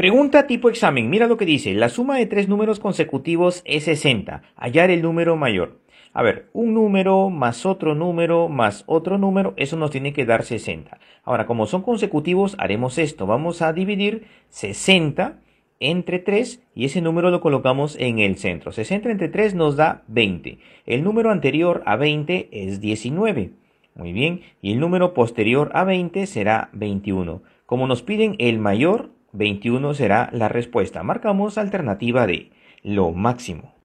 Pregunta tipo examen. Mira lo que dice. La suma de tres números consecutivos es 60. Hallar el número mayor. A ver, un número más otro número más otro número, eso nos tiene que dar 60. Ahora, como son consecutivos, haremos esto. Vamos a dividir 60 entre 3 y ese número lo colocamos en el centro. 60 entre 3 nos da 20. El número anterior a 20 es 19. Muy bien. Y el número posterior a 20 será 21. Como nos piden el mayor, 21 será la respuesta. Marcamos alternativa de lo máximo.